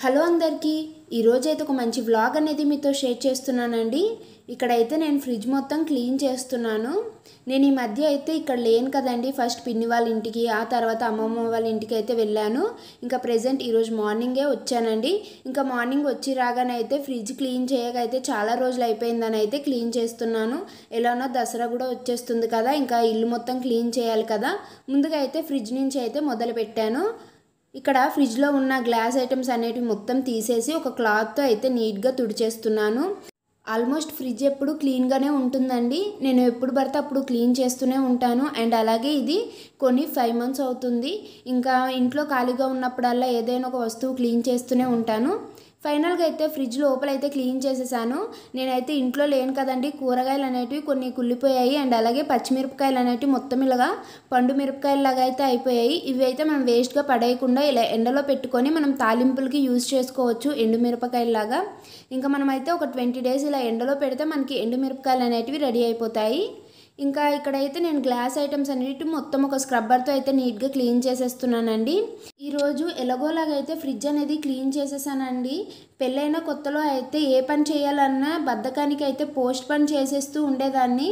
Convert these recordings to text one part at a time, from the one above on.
hello అందరికీ ఈరోజు అయితే ఒక మంచి వ్లాగ్ అనేది మీతో షేర్ చేస్తున్నానండి ఇక్కడైతే నేను ఫ్రిడ్జ్ మొత్తం క్లీన్ చేస్తున్నాను నేను ఈ మధ్య అయితే ఇక్కడ లేను కదండి ఫస్ట్ పిన్ని వాళ్ళ ఇంటికి ఆ తర్వాత అమ్మమ్మ వాళ్ళ ఇంటికి అయితే వెళ్ళాను ఇంకా ప్రజెంట్ ఈరోజు మార్నింగే వచ్చానండి ఇంకా మార్నింగ్ వచ్చి రాగానైతే ఫ్రిడ్జ్ క్లీన్ చేయగైతే అయితే చాలా రోజులు అయిపోయిందని అయితే క్లీన్ చేస్తున్నాను ఎలానో దసరా కూడా వచ్చేస్తుంది కదా ఇంకా ఇల్లు మొత్తం క్లీన్ చేయాలి కదా ముందుగా అయితే ఫ్రిడ్జ్ నుంచి అయితే మొదలు పెట్టాను ఇక్కడ ఫ్రిడ్జ్లో ఉన్న గ్లాస్ ఐటమ్స్ అనేవి మొత్తం తీసేసి ఒక క్లాత్తో అయితే నీట్గా తుడిచేస్తున్నాను ఆల్మోస్ట్ ఫ్రిడ్జ్ ఎప్పుడు క్లీన్గానే ఉంటుందండి నేను ఎప్పుడు పడితే అప్పుడు క్లీన్ చేస్తూనే ఉంటాను అండ్ అలాగే ఇది కొన్ని ఫైవ్ మంత్స్ అవుతుంది ఇంకా ఇంట్లో ఖాళీగా ఉన్నప్పుడల్లా ఏదైనా ఒక వస్తువు క్లీన్ చేస్తూనే ఉంటాను ఫైనల్గా అయితే ఫ్రిడ్జ్ లోపల అయితే క్లీన్ చేసేసాను నేనైతే ఇంట్లో లేను కదండి కూరగాయలు అనేవి కొన్ని కుళ్ళిపోయాయి అండ్ అలాగే పచ్చిమిరపకాయలు అనేవి మొత్తం ఇలాగా పండు లాగా అయితే అయిపోయాయి ఇవి అయితే మనం వేస్ట్గా పడేయకుండా ఇలా ఎండలో పెట్టుకొని మనం తాలింపులకి యూజ్ చేసుకోవచ్చు లాగా ఇంకా మనమైతే ఒక ట్వంటీ డేస్ ఇలా ఎండలో పెడితే మనకి ఎండుమిరపకాయలు అనేవి రెడీ అయిపోతాయి ఇంకా ఇక్కడైతే నేను గ్లాస్ ఐటమ్స్ అన్నిటి మొత్తం ఒక స్క్రబ్బర్తో అయితే నీట్గా క్లీన్ చేసేస్తున్నానండి ఈరోజు అయితే ఫ్రిడ్జ్ అనేది క్లీన్ చేసేసానండి పెళ్ళైన కొత్తలో అయితే ఏ పని చేయాలన్నా బద్ధకానికి అయితే పోస్ట్ పని చేసేస్తూ ఉండేదాన్ని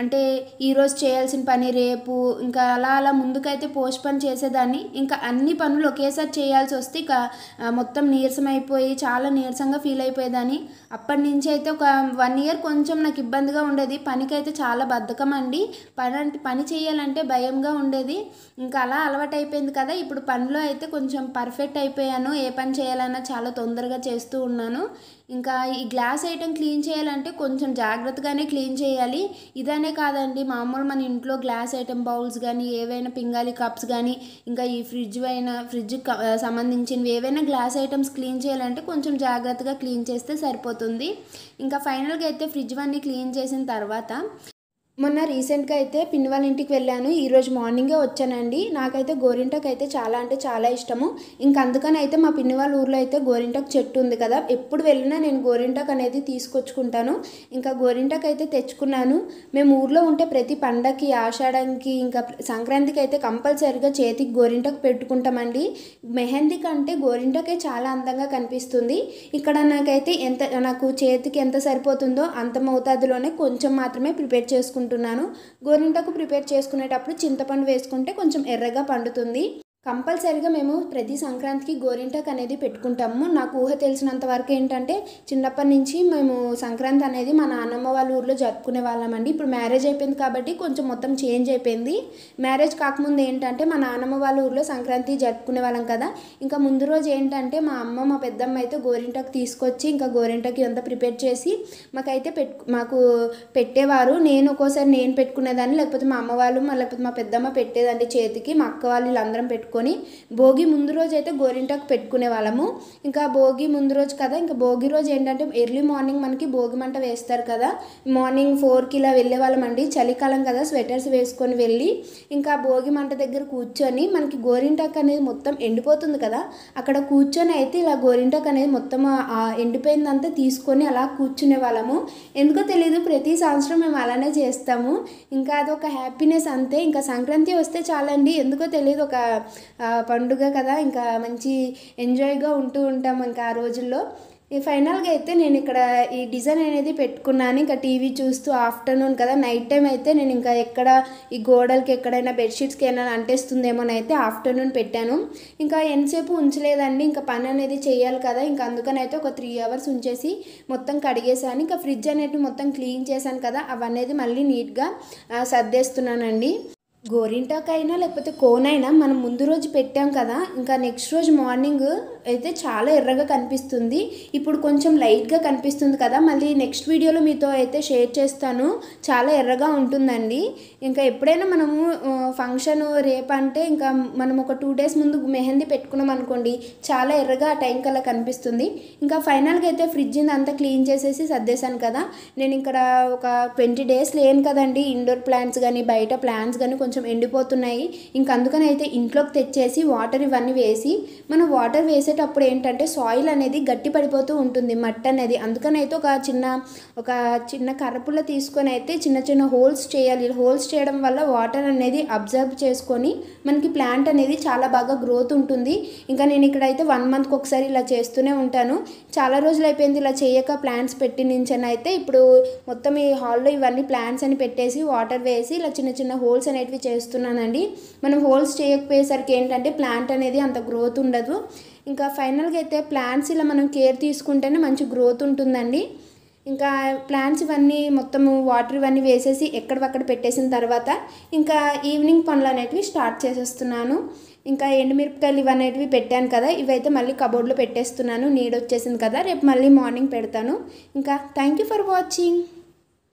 అంటే ఈరోజు చేయాల్సిన పని రేపు ఇంకా అలా అలా ముందుకైతే పోస్ట్ పని చేసేదాన్ని ఇంకా అన్ని పనులు ఒకేసారి చేయాల్సి వస్తే ఇక మొత్తం నీరసం అయిపోయి చాలా నీరసంగా ఫీల్ అయిపోయేదాన్ని అప్పటి నుంచి అయితే ఒక వన్ ఇయర్ కొంచెం నాకు ఇబ్బందిగా ఉండేది పనికైతే చాలా బద్ధకం అండి పని అంటే పని చేయాలంటే భయంగా ఉండేది ఇంకా అలా అలవాటు అయిపోయింది కదా ఇప్పుడు పనిలో అయితే కొంచెం పర్ఫెక్ట్ అయిపోయాను ఏ పని చేయాలన్నా చాలా తొందరగా చేస్తూ ఉన్నాను ఇంకా ఈ గ్లాస్ ఐటెం క్లీన్ చేయాలంటే కొంచెం జాగ్రత్తగానే క్లీన్ చేయాలి ఇదని ఇంట్లోనే కాదండి మామూలు మన ఇంట్లో గ్లాస్ ఐటమ్ బౌల్స్ కానీ ఏవైనా పింగాలి కప్స్ కానీ ఇంకా ఈ ఫ్రిడ్జ్ అయినా ఫ్రిడ్జ్ సంబంధించినవి ఏవైనా గ్లాస్ ఐటమ్స్ క్లీన్ చేయాలంటే కొంచెం జాగ్రత్తగా క్లీన్ చేస్తే సరిపోతుంది ఇంకా ఫైనల్గా అయితే ఫ్రిడ్జ్ అన్నీ క్లీన్ చేసిన తర్వాత మొన్న రీసెంట్గా అయితే పిన్ని వాళ్ళ ఇంటికి వెళ్ళాను ఈరోజు మార్నింగే వచ్చానండి నాకైతే గోరింటాకు అయితే చాలా అంటే చాలా ఇష్టము ఇంక అందుకని అయితే మా పిన్ని వాళ్ళ ఊర్లో అయితే గోరింటకు చెట్టు ఉంది కదా ఎప్పుడు వెళ్ళినా నేను గోరింటాకు అనేది తీసుకొచ్చుకుంటాను ఇంకా గోరింటాకు అయితే తెచ్చుకున్నాను మేము ఊర్లో ఉంటే ప్రతి పండగకి ఆషాఢంకి ఇంకా సంక్రాంతికి అయితే కంపల్సరీగా చేతికి గోరింటకు పెట్టుకుంటామండి మెహందీ కంటే గోరింటాకే చాలా అందంగా కనిపిస్తుంది ఇక్కడ నాకైతే ఎంత నాకు చేతికి ఎంత సరిపోతుందో అంత మోతాదులోనే కొంచెం మాత్రమే ప్రిపేర్ చేసుకుంటాను చేసుకుంటున్నాను గోరింటాకు ప్రిపేర్ చేసుకునేటప్పుడు చింతపండు వేసుకుంటే కొంచెం ఎర్రగా పండుతుంది కంపల్సరిగా మేము ప్రతి సంక్రాంతికి గోరింటాక్ అనేది పెట్టుకుంటాము నాకు ఊహ తెలిసినంత వరకు ఏంటంటే చిన్నప్పటి నుంచి మేము సంక్రాంతి అనేది మా నాన్నమ్మ వాళ్ళ ఊర్లో జరుపుకునే వాళ్ళమండి ఇప్పుడు మ్యారేజ్ అయిపోయింది కాబట్టి కొంచెం మొత్తం చేంజ్ అయిపోయింది మ్యారేజ్ కాకముందు ఏంటంటే మా నాన్నమ్మ వాళ్ళ ఊర్లో సంక్రాంతి జరుపుకునే వాళ్ళం కదా ఇంకా ముందు రోజు ఏంటంటే మా అమ్మ మా పెద్దమ్మ అయితే గోరింటాక్ తీసుకొచ్చి ఇంకా గోరింటాక్ అంతా ప్రిపేర్ చేసి మాకైతే పెట్టు మాకు పెట్టేవారు నేను ఒక్కోసారి నేను పెట్టుకునేదాన్ని లేకపోతే మా అమ్మ వాళ్ళు లేకపోతే మా పెద్దమ్మ పెట్టేదండి చేతికి మా అక్క వాళ్ళు వీళ్ళందరం పెట్టుకు పెట్టుకొని భోగి ముందు రోజు అయితే గోరింటాకు పెట్టుకునే వాళ్ళము ఇంకా భోగి ముందు రోజు కదా ఇంకా భోగి రోజు ఏంటంటే ఎర్లీ మార్నింగ్ మనకి భోగి మంట వేస్తారు కదా మార్నింగ్ ఫోర్కి ఇలా వెళ్ళే వాళ్ళమండి చలికాలం కదా స్వెటర్స్ వేసుకొని వెళ్ళి ఇంకా భోగి మంట దగ్గర కూర్చొని మనకి గోరింటాకు అనేది మొత్తం ఎండిపోతుంది కదా అక్కడ కూర్చొని అయితే ఇలా గోరింటాకు అనేది మొత్తం ఎండిపోయిందంతా తీసుకొని అలా కూర్చునే వాళ్ళము ఎందుకో తెలియదు ప్రతి సంవత్సరం మేము అలానే చేస్తాము ఇంకా అది ఒక హ్యాపీనెస్ అంతే ఇంకా సంక్రాంతి వస్తే చాలండి ఎందుకో తెలియదు ఒక పండుగ కదా ఇంకా మంచి ఎంజాయ్గా ఉంటూ ఉంటాం ఇంకా ఆ రోజుల్లో ఈ ఫైనల్గా అయితే నేను ఇక్కడ ఈ డిజైన్ అనేది పెట్టుకున్నాను ఇంకా టీవీ చూస్తూ ఆఫ్టర్నూన్ కదా నైట్ టైం అయితే నేను ఇంకా ఎక్కడ ఈ గోడలకి ఎక్కడైనా బెడ్షీట్స్కి ఏమైనా అంటేస్తుందేమోనైతే ఆఫ్టర్నూన్ పెట్టాను ఇంకా ఎంతసేపు ఉంచలేదండి ఇంకా పని అనేది చేయాలి కదా ఇంకా అందుకని అయితే ఒక త్రీ అవర్స్ ఉంచేసి మొత్తం కడిగేసాను ఇంకా ఫ్రిడ్జ్ అనేది మొత్తం క్లీన్ చేశాను కదా అవన్నీ మళ్ళీ నీట్గా సర్దేస్తున్నానండి గోరింటాక్ అయినా లేకపోతే కోన్ అయినా మనం ముందు రోజు పెట్టాం కదా ఇంకా నెక్స్ట్ రోజు మార్నింగ్ అయితే చాలా ఎర్రగా కనిపిస్తుంది ఇప్పుడు కొంచెం లైట్గా కనిపిస్తుంది కదా మళ్ళీ నెక్స్ట్ వీడియోలో మీతో అయితే షేర్ చేస్తాను చాలా ఎర్రగా ఉంటుందండి ఇంకా ఎప్పుడైనా మనము ఫంక్షన్ రేపంటే ఇంకా మనం ఒక టూ డేస్ ముందు మెహందీ పెట్టుకున్నాం అనుకోండి చాలా ఎర్రగా ఆ టైం కల్లా కనిపిస్తుంది ఇంకా ఫైనల్గా అయితే ఫ్రిడ్జ్ అంతా క్లీన్ చేసేసి సర్దేశాను కదా నేను ఇక్కడ ఒక ట్వంటీ డేస్ లేను కదండి ఇండోర్ ప్లాంట్స్ కానీ బయట ప్లాంట్స్ కానీ కొంచెం కొంచెం ఎండిపోతున్నాయి ఇంక అందుకని అయితే ఇంట్లోకి తెచ్చేసి వాటర్ ఇవన్నీ వేసి మనం వాటర్ వేసేటప్పుడు ఏంటంటే సాయిల్ అనేది గట్టి పడిపోతూ ఉంటుంది మట్టి అనేది అందుకని అయితే ఒక చిన్న ఒక చిన్న కర్రపుల్ల తీసుకొని అయితే చిన్న చిన్న హోల్స్ చేయాలి హోల్స్ చేయడం వల్ల వాటర్ అనేది అబ్జర్వ్ చేసుకొని మనకి ప్లాంట్ అనేది చాలా బాగా గ్రోత్ ఉంటుంది ఇంకా నేను ఇక్కడ అయితే వన్ మంత్కి ఒకసారి ఇలా చేస్తూనే ఉంటాను చాలా రోజులు అయిపోయింది ఇలా చేయక ప్లాంట్స్ పెట్టి నుంచని అయితే ఇప్పుడు మొత్తం ఈ హాల్లో ఇవన్నీ ప్లాంట్స్ అని పెట్టేసి వాటర్ వేసి ఇలా చిన్న చిన్న హోల్స్ అనేటివి చేస్తున్నానండి మనం హోల్స్ చేయకపోయేసరికి ఏంటంటే ప్లాంట్ అనేది అంత గ్రోత్ ఉండదు ఇంకా ఫైనల్గా అయితే ప్లాంట్స్ ఇలా మనం కేర్ తీసుకుంటేనే మంచి గ్రోత్ ఉంటుందండి ఇంకా ప్లాంట్స్ ఇవన్నీ మొత్తము వాటర్ ఇవన్నీ వేసేసి ఎక్కడవక్కడ పెట్టేసిన తర్వాత ఇంకా ఈవినింగ్ పనులు అనేటివి స్టార్ట్ చేసేస్తున్నాను ఇంకా ఎండుమిరపకాయలు ఇవనేటివి పెట్టాను కదా ఇవైతే మళ్ళీ కబోర్డ్లో పెట్టేస్తున్నాను నీడ వచ్చేసింది కదా రేపు మళ్ళీ మార్నింగ్ పెడతాను ఇంకా థ్యాంక్ యూ ఫర్ వాచింగ్